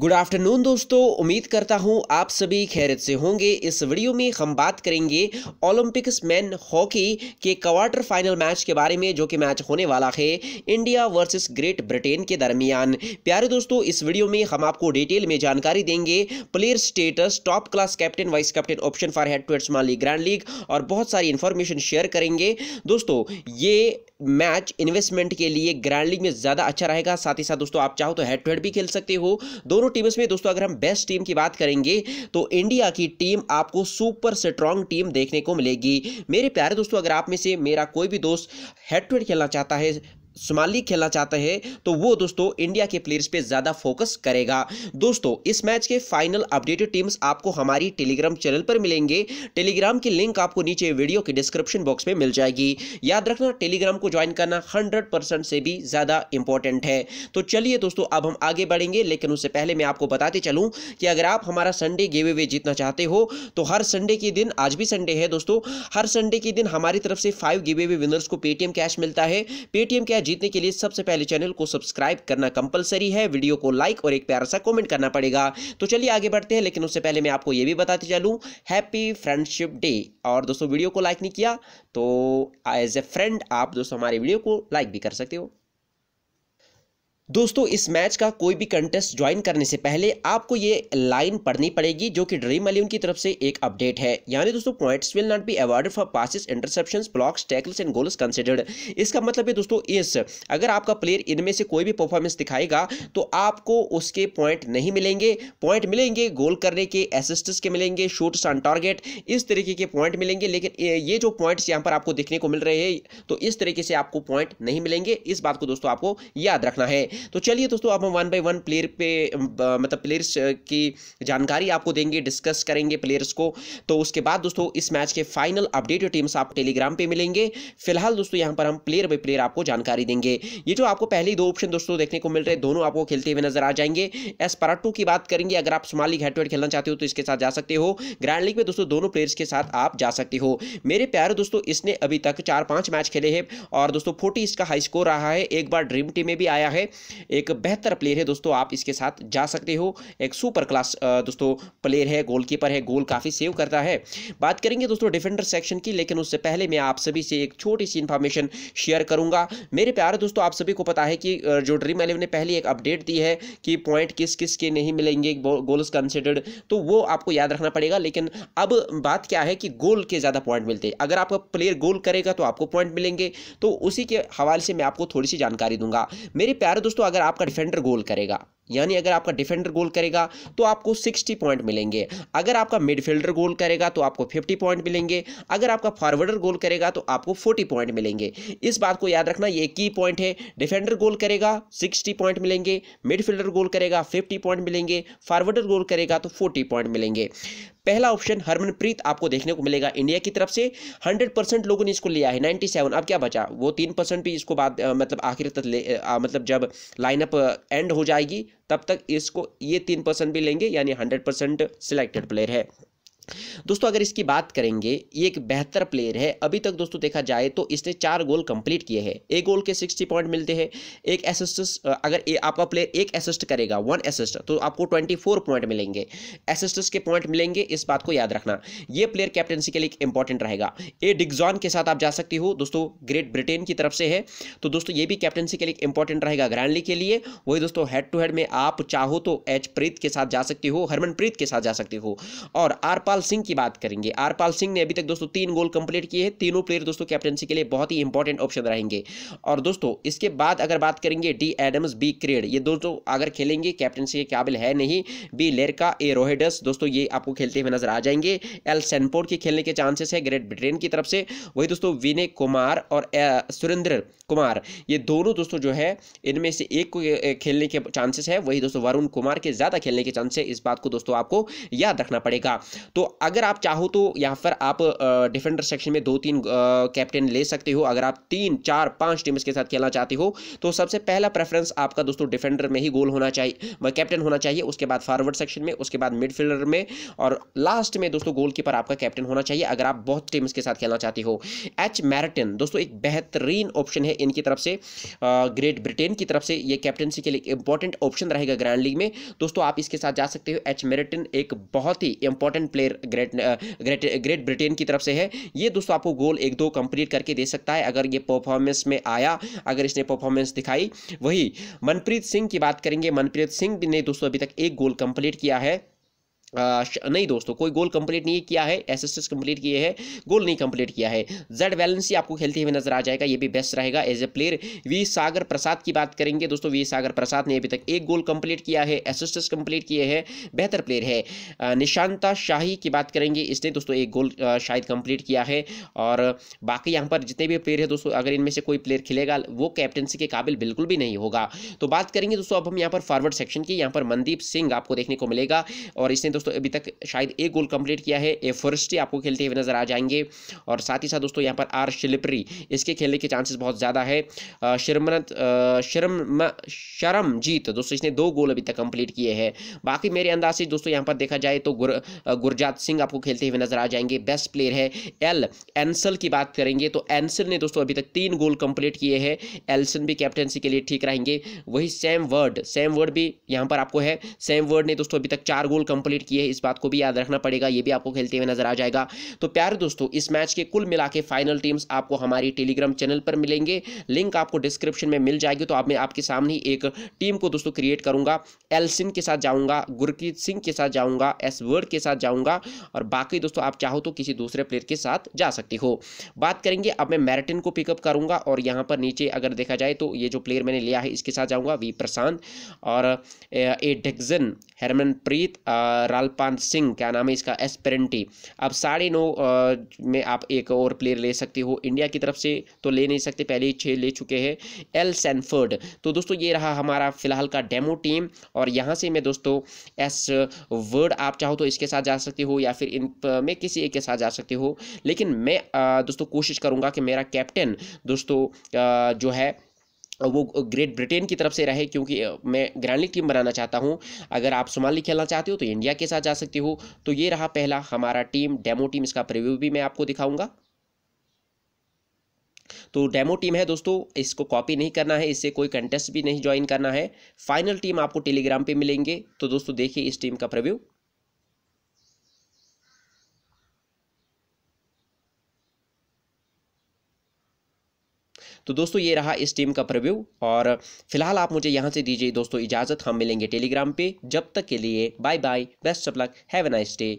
good afternoon दोस्तों उम्मीद करता हूं आप सभी खैरत से होंगे इस वीडियो में हम बात करेंगे ओलंपिक्स मैन हॉकी के क्वार्टर फाइनल मैच के बारे में जो कि मैच होने वाला है इंडिया वर्सेस ग्रेट ब्रिटेन के दरमियान प्यारे दोस्तों इस वीडियो में हम आपको डिटेल में जानकारी देंगे player status top class captain vice captain option for head to एट्समान ग्रैंड लीग और बहुत सारी इन्फॉर्मेशन शेयर करेंगे दोस्तों ये मैच इन्वेस्टमेंट के लिए ग्रैंड लीग में ज़्यादा अच्छा रहेगा साथ ही साथ दोस्तों आप चाहो तो हेड टू हेड भी खेल सकते हो दोनों टीम्स में दोस्तों अगर हम बेस्ट टीम की बात करेंगे तो इंडिया की टीम आपको सुपर स्ट्रांग टीम देखने को मिलेगी मेरे प्यारे दोस्तों अगर आप में से मेरा कोई भी दोस्त हेड टू हेड खेलना चाहता है शुमाली खेलना चाहते हैं तो वो दोस्तों इंडिया के प्लेयर्स पे ज़्यादा फोकस करेगा दोस्तों इस मैच के फाइनल अपडेटेड टीम्स आपको हमारी टेलीग्राम चैनल पर मिलेंगे टेलीग्राम की लिंक आपको नीचे वीडियो के डिस्क्रिप्शन बॉक्स में मिल जाएगी याद रखना टेलीग्राम को ज्वाइन करना हंड्रेड परसेंट से भी ज़्यादा इंपॉर्टेंट है तो चलिए दोस्तों अब हम आगे बढ़ेंगे लेकिन उससे पहले मैं आपको बताते चलूँ कि अगर आप हमारा संडे गेवे वे जीतना चाहते हो तो हर संडे के दिन आज भी संडे है दोस्तों हर संडे के दिन हमारी तरफ से फाइव गेवे वे विनर्स को पेटीएम कैश मिलता है पेटीएम कैश जीतने के लिए सबसे पहले चैनल को सब्सक्राइब करना कंपलसरी है वीडियो को लाइक और एक प्यारा सा कॉमेंट करना पड़ेगा तो चलिए आगे बढ़ते हैं लेकिन उससे पहले मैं आपको ये भी बताते चलूँ हैप्पी फ्रेंडशिप डे और दोस्तों वीडियो को लाइक नहीं किया तो एज ए फ्रेंड आप दोस्तों हमारे वीडियो को लाइक भी कर सकते हो दोस्तों इस मैच का कोई भी कंटेस्ट ज्वाइन करने से पहले आपको ये लाइन पढ़नी पड़ेगी जो कि ड्रीम अलीन की तरफ से एक अपडेट है यानी दोस्तों points will not be awarded for passes interception blocks tackles and goals considered इसका मतलब है दोस्तों इस अगर आपका प्लेयर इनमें से कोई भी परफॉर्मेंस दिखाएगा तो आपको उसके पॉइंट नहीं मिलेंगे पॉइंट मिलेंगे गोल करने के असिस्टेंस के मिलेंगे शूट्स ऑन टारगेट इस तरीके के पॉइंट मिलेंगे लेकिन ये जो पॉइंट्स यहाँ पर आपको देखने को मिल रहे हैं तो इस तरीके से आपको पॉइंट नहीं मिलेंगे इस बात को दोस्तों आपको याद रखना है तो चलिए दोस्तों आप हम वन बाई वन प्लेयर पे मतलब प्लेयर्स की जानकारी आपको देंगे डिस्कस करेंगे प्लेयर्स को तो उसके बाद दोस्तों इस मैच के फाइनल अपडेट टीम्स आप टेलीग्राम पे मिलेंगे फिलहाल दोस्तों यहाँ पर हम प्लेयर बाई प्लेयर आपको जानकारी देंगे ये जो आपको पहले दो ऑप्शन दोस्तों देखने को मिल रहे दोनों आपको खेलते हुए नजर आ जाएंगे एस पराटू की बात करेंगे अगर आप सुमाली हेड टू हेड खेलना चाहते हो तो इसके साथ जा सकते हो ग्रैंड लीग में दोस्तों दोनों प्लेयर्स के साथ आप जा सकते हो मेरे प्यारे दोस्तों इसने अभी तक चार पांच मैच खेले हैं और दोस्तों फोर्टी इसका हाई स्कोर रहा है एक बार ड्रीम टीम में भी आया है एक बेहतर प्लेयर है दोस्तों आप इसके साथ जा सकते हो एक सुपर क्लास दोस्तों प्लेयर है गोलकीपर है गोल काफ़ी सेव करता है बात करेंगे दोस्तों डिफेंडर सेक्शन की लेकिन उससे पहले मैं आप सभी से एक छोटी सी इन्फॉर्मेशन शेयर करूंगा मेरे प्यारे दोस्तों आप सभी को पता है कि जो ड्रीम एलेवन ने पहले एक अपडेट दी है कि पॉइंट किस किस के नहीं मिलेंगे गोल्स कंसिडर्ड तो वो आपको याद रखना पड़ेगा लेकिन अब बात क्या है कि गोल के ज़्यादा पॉइंट मिलते हैं अगर आपका प्लेयर गोल करेगा तो आपको पॉइंट मिलेंगे तो उसी के हवाले से मैं आपको थोड़ी सी जानकारी दूंगा मेरे प्यारे दोस्तों दोस्तों अगर आपका डिफेंडर गोल करेगा यानी अगर आपका डिफेंडर गोल करेगा तो आपको 60 पॉइंट मिलेंगे अगर आपका मिडफील्डर गोल करेगा तो आपको 50 पॉइंट मिलेंगे अगर आपका फॉरवर्डर गोल करेगा तो आपको 40 पॉइंट मिलेंगे इस बात को याद रखना ये की पॉइंट है डिफेंडर गोल करेगा 60 पॉइंट मिलेंगे मिडफील्डर गोल करेगा 50 पॉइंट मिलेंगे फॉरवर्डर गोल करेगा तो 40 पॉइंट मिलेंगे पहला ऑप्शन हरमनप्रीत आपको देखने को मिलेगा इंडिया की तरफ से हंड्रेड परसेंट लोगों ने इसको लिया है नाइन्टी सेवन अब क्या बचा वो तीन परसेंट भी इसको बाद मतलब आखिर तक ले आ, मतलब जब लाइनअप एंड हो जाएगी तब तक इसको ये तीन परसेंट भी लेंगे यानी हंड्रेड परसेंट सिलेक्टेड प्लेयर है दोस्तों अगर इसकी बात करेंगे ये एक बेहतर प्लेयर है अभी तक दोस्तों देखा जाए तो इसने चार गोल कंप्लीट किए हैं एक गोल के सिक्सटी पॉइंट मिलते हैं एक असिस्ट अगर ए, आपका प्लेयर एक असिस्ट करेगा वन असिस्ट तो आपको ट्वेंटी फोर पॉइंट मिलेंगे असिस्टेंस के पॉइंट मिलेंगे इस बात को याद रखना ये प्लेयर कैप्टनसी के लिए इंपॉर्टेंट रहेगा ए डिग्जॉन के साथ आप जा सकती हो दोस्तों ग्रेट ब्रिटेन की तरफ से है तो दोस्तों ये भी कैप्टनसी के लिए इंपॉर्टेंट रहेगा ग्रैंडली के लिए वही दोस्तों हेड टू हेड में आप चाहो तो एच प्रीत के साथ जा सकती हो हरमनप्रीत के साथ जा सकती हो और आर आरपाल सिंह की बात करेंगे आरपाल सिंह ने अभी तक दोस्तों तीन गोल कंप्लीट किए हैं तीनों प्लेयर दोस्तों कैप्टनसी के लिए बहुत ही इंपॉर्टेंट ऑप्शन रहेंगे और दोस्तों इसके बाद अगर बात करेंगे डी एडम्स बी क्रेड ये दोस्तों अगर खेलेंगे कैप्टनसी के काबिल है नहीं बी लेरका ए रोहेडस दोस्तों ये आपको खेलते हुए नजर आ जाएंगे एल सैनपोर्ट के खेलने के चांसेस है ग्रेट ब्रिटेन की तरफ से वही दोस्तों विनय कुमार और सुरेंद्र कुमार ये दोनों दोस्तों जो है इनमें से एक को खेलने के चांसेस है वही दोस्तों वरुण कुमार के ज़्यादा खेलने के चांसेस इस बात को दोस्तों आपको याद रखना पड़ेगा तो अगर आप चाहो तो यहाँ पर आप डिफेंडर सेक्शन में दो तीन कैप्टन ले सकते हो अगर आप तीन चार पाँच टीम्स के साथ खेलना चाहते हो तो सबसे पहला प्रेफरेंस आपका दोस्तों डिफेंडर में ही गोल होना चाहिए कैप्टन होना चाहिए उसके बाद फॉरवर्ड सेक्शन में उसके बाद मिडफील्डर में और लास्ट में दोस्तों गोलकीपर आपका कैप्टन होना चाहिए अगर आप बहुत टीम्स के साथ खेलना चाहते हो एच मैरटन दोस्तों एक बेहतरीन ऑप्शन है इनकी तरफ से ग्रेट ब्रिटेन की तरफ से ये कैप्टनसी के लिए इंपॉर्टेंट ऑप्शन रहेगा ग्रैंड लीग में दोस्तों आप इसके साथ जा सकते हो एच मैरटन एक बहुत ही इंपॉर्टेंट प्लेयर फिर ग्रेट ग्रेट ग्रेट ब्रिटेन की तरफ से है ये दोस्तों आपको गोल एक दो कंप्लीट करके दे सकता है अगर ये परफॉर्मेंस में आया अगर इसने परफॉर्मेंस दिखाई वही मनप्रीत सिंह की बात करेंगे मनप्रीत सिंह ने दोस्तों अभी तक एक गोल कंप्लीट किया है आ, नहीं दोस्तों कोई गोल कंप्लीट नहीं किया है एसिस्टेंस कंप्लीट किए हैं गोल नहीं कंप्लीट किया है जेड वैलेंसी आपको खेलते हुए नजर आ जाएगा ये भी बेस्ट रहेगा as a player V Sagar Prasad की बात करेंगे दोस्तों वी सागर प्रसाद ने अभी तक एक गोल कंप्लीट किया है एसिस्टेंस कंप्लीट किए हैं बेहतर प्लेयर है निशांता शाही की बात करेंगे इसने दोस्तों एक गोल शायद कंप्लीट किया है और बाकी यहाँ पर जितने भी प्लेयर है दोस्तों अगर इनमें से कोई प्लेयर खेलेगा वो कैप्टनसी के काबिल बिल्कुल भी नहीं होगा तो बात करेंगे दोस्तों अब हम यहाँ पर फॉरवर्ड सेक्शन की यहाँ पर मनदीप सिंह आपको देखने को मिलेगा और इसने दोस्तों अभी तक शायद एक गोल कंप्लीट किया है ए फोरेस्टी आपको खेलते हुए नजर आ जाएंगे और साथ ही साथ दोस्तों यहाँ पर आर शिलिपरी इसके खेलने के चांसेस बहुत ज़्यादा है शर्मनत शर्म शर्मजीत दोस्तों इसने दो गोल अभी तक कंप्लीट किए हैं बाकी मेरे अंदाज से दोस्तों यहाँ पर देखा जाए तो गुर गुरजात सिंह आपको खेलते हुए नजर आ जाएंगे बेस्ट प्लेयर है एल एनसल की बात करेंगे तो एनसल ने दोस्तों अभी तक तीन गोल कंप्लीट किए हैं एल्सन भी कैप्टनसी के लिए ठीक रहेंगे वही सेम वर्ड सेम वर्ड भी यहाँ पर आपको है सेम वर्ड ने दोस्तों अभी तक चार गोल कंप्लीट की है इस बात को भी याद रखना पड़ेगा ये भी आपको खेलते हुए नजर आ जाएगा तो प्यारे दोस्तों इस मैच के कुल मिला के फाइनल टीम्स आपको हमारी टेलीग्राम चैनल पर मिलेंगे लिंक आपको डिस्क्रिप्शन में मिल जाएगी तो आप मैं आपके सामने एक टीम को दोस्तों क्रिएट करूंगा एलसिन के साथ जाऊंगा गुरकीत सिंह के साथ जाऊंगा एस वर्ड के साथ जाऊंगा और बाकी दोस्तों आप चाहो तो किसी दूसरे प्लेयर के साथ जा सकती हो बात करेंगे अब मैं मैरिटिन को पिकअप करूंगा और यहां पर नीचे अगर देखा जाए तो ये जो प्लेयर मैंने लिया है इसके साथ जाऊंगा वी प्रशांत और ए डेगजन डेक्जन हेरमनप्रीत रालपान सिंह क्या नाम है इसका एस्पेरेंटी अब साढ़े नौ में आप एक और प्लेयर ले सकते हो इंडिया की तरफ से तो ले नहीं सकते पहले ही छः ले चुके हैं एल सैनफर्ड तो दोस्तों ये रहा हमारा फिलहाल का डेमो टीम और यहाँ से मैं दोस्तों एस वर्ड आप चाहो तो इसके साथ जा सकते हो या फिर इन में किसी एक के साथ जा सकते हो लेकिन मैं दोस्तों कोशिश करूँगा कि मेरा कैप्टन दोस्तों जो है वो ग्रेट ब्रिटेन की तरफ से रहे क्योंकि मैं ग्रैंड लीग टीम बनाना चाहता हूँ अगर आप सुमाल लीग खेलना चाहते हो तो इंडिया के साथ जा सकते हो तो ये रहा पहला हमारा टीम डेमो टीम इसका प्रिव्यू भी मैं आपको दिखाऊंगा तो डेमो टीम है दोस्तों इसको कॉपी नहीं करना है इससे कोई कंटेस्ट भी नहीं ज्वाइन करना है फाइनल टीम आपको टेलीग्राम पर मिलेंगे तो दोस्तों देखिए इस टीम का प्रिव्यू तो दोस्तों ये रहा इस टीम का प्रव्यू और फिलहाल आप मुझे यहाँ से दीजिए दोस्तों इजाज़त हम मिलेंगे टेलीग्राम पे जब तक के लिए bye bye best of luck have a nice day